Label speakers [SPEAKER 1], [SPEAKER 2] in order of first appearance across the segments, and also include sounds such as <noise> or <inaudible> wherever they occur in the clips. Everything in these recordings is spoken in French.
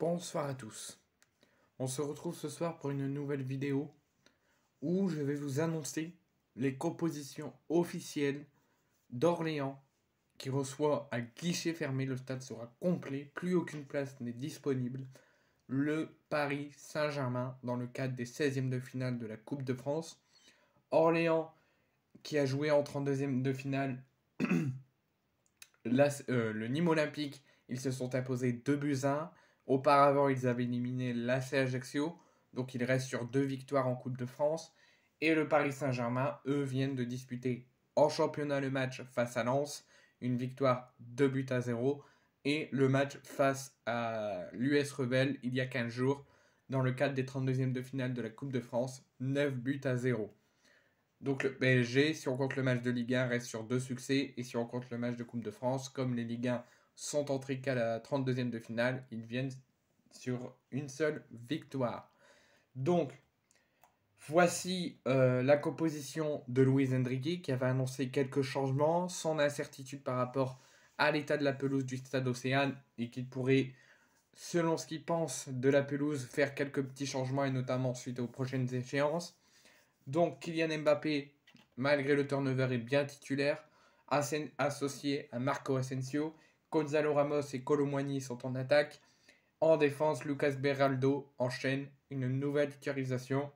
[SPEAKER 1] Bonsoir à tous. On se retrouve ce soir pour une nouvelle vidéo où je vais vous annoncer les compositions officielles d'Orléans qui reçoit à guichet fermé. Le stade sera complet, plus aucune place n'est disponible. Le Paris Saint-Germain dans le cadre des 16e de finale de la Coupe de France. Orléans qui a joué en 32e de finale <clears throat> euh, le Nîmes Olympique. Ils se sont imposés 2 buts 1. Auparavant, ils avaient éliminé l'AC Ajaccio, donc ils restent sur deux victoires en Coupe de France. Et le Paris Saint-Germain, eux, viennent de disputer en championnat le match face à Lens, une victoire 2 buts à 0, et le match face à l'US Rebelle il y a 15 jours, dans le cadre des 32e de finale de la Coupe de France, 9 buts à 0. Donc le PSG, si on compte le match de Ligue 1, reste sur deux succès, et si on compte le match de Coupe de France, comme les Ligue 1 sont entrés qu'à la 32e de finale. Ils viennent sur une seule victoire. Donc, voici euh, la composition de Luis Enrique qui avait annoncé quelques changements, son incertitude par rapport à l'état de la pelouse du stade Océane et qu'il pourrait, selon ce qu'il pense de la pelouse, faire quelques petits changements et notamment suite aux prochaines échéances. Donc, Kylian Mbappé, malgré le turnover, est bien titulaire, associé à Marco Asensio Gonzalo Ramos et Colomwani sont en attaque. En défense, Lucas Beraldo enchaîne une nouvelle titularisation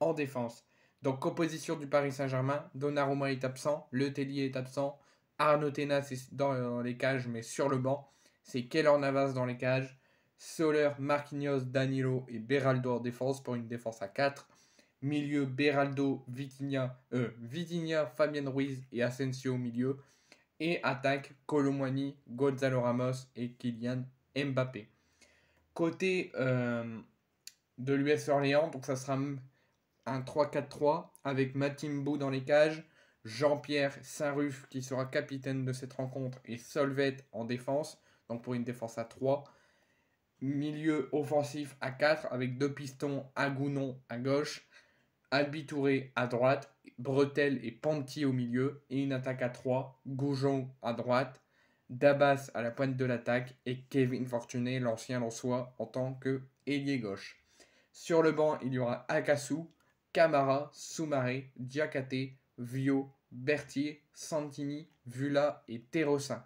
[SPEAKER 1] en défense. Donc, composition du Paris Saint-Germain, Donnarumma est absent, Le Tellier est absent, Arnaud Tenas est dans les cages mais sur le banc, c'est Keller Navas dans les cages, Soler, Marquinhos, Danilo et Beraldo en défense pour une défense à 4. Milieu, Beraldo, Vitinha, euh, Vitinha Fabien Ruiz et Asensio au milieu et attaque Colomwani, Gonzalo Ramos et Kylian Mbappé. Côté euh, de l'US Orléans, donc ça sera un 3-4-3 avec Matimbo dans les cages, Jean-Pierre Saint-Ruf qui sera capitaine de cette rencontre et Solvette en défense, donc pour une défense à 3. Milieu offensif à 4 avec deux pistons à Gounon à gauche, Albitouré à droite, Bretel et Panty au milieu, et une attaque à trois. Goujon à droite, Dabas à la pointe de l'attaque, et Kevin Fortuné, l'ancien Lançois, en tant que ailier gauche. Sur le banc, il y aura Akasu, Camara, Soumaré, Diakaté, Vio, Berthier, Santini, Vula et Terrossin.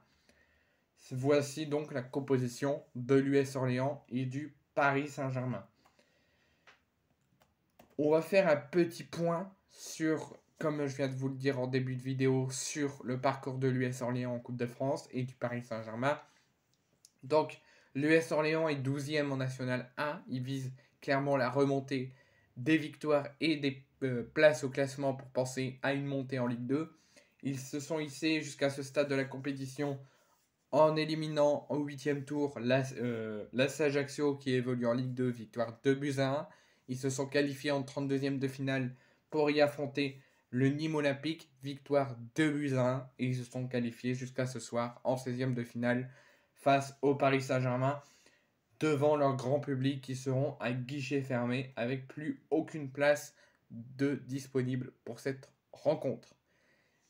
[SPEAKER 1] Voici donc la composition de l'US Orléans et du Paris Saint-Germain. On va faire un petit point sur, comme je viens de vous le dire en début de vidéo, sur le parcours de l'US Orléans en Coupe de France et du Paris Saint-Germain. Donc, l'US Orléans est 12e en National 1. Ils visent clairement la remontée des victoires et des euh, places au classement pour penser à une montée en Ligue 2. Ils se sont hissés jusqu'à ce stade de la compétition en éliminant au 8 tour la euh, qui évolue en Ligue 2, victoire 2 buts à 1. Ils se sont qualifiés en 32e de finale pour y affronter le Nîmes Olympique, victoire 2 buts 1. Et ils se sont qualifiés jusqu'à ce soir en 16e de finale face au Paris Saint-Germain devant leur grand public qui seront à guichet fermé avec plus aucune place de disponible pour cette rencontre.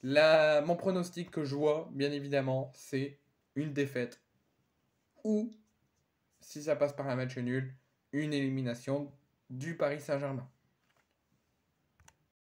[SPEAKER 1] mon pronostic que je vois, bien évidemment, c'est une défaite ou, si ça passe par un match nul, une élimination du Paris Saint-Germain.